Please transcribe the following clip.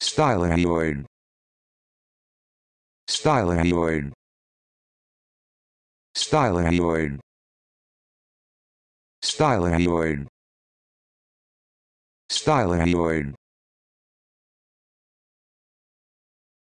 Styloid. Styloid. Styloid. Styloid. Styloid.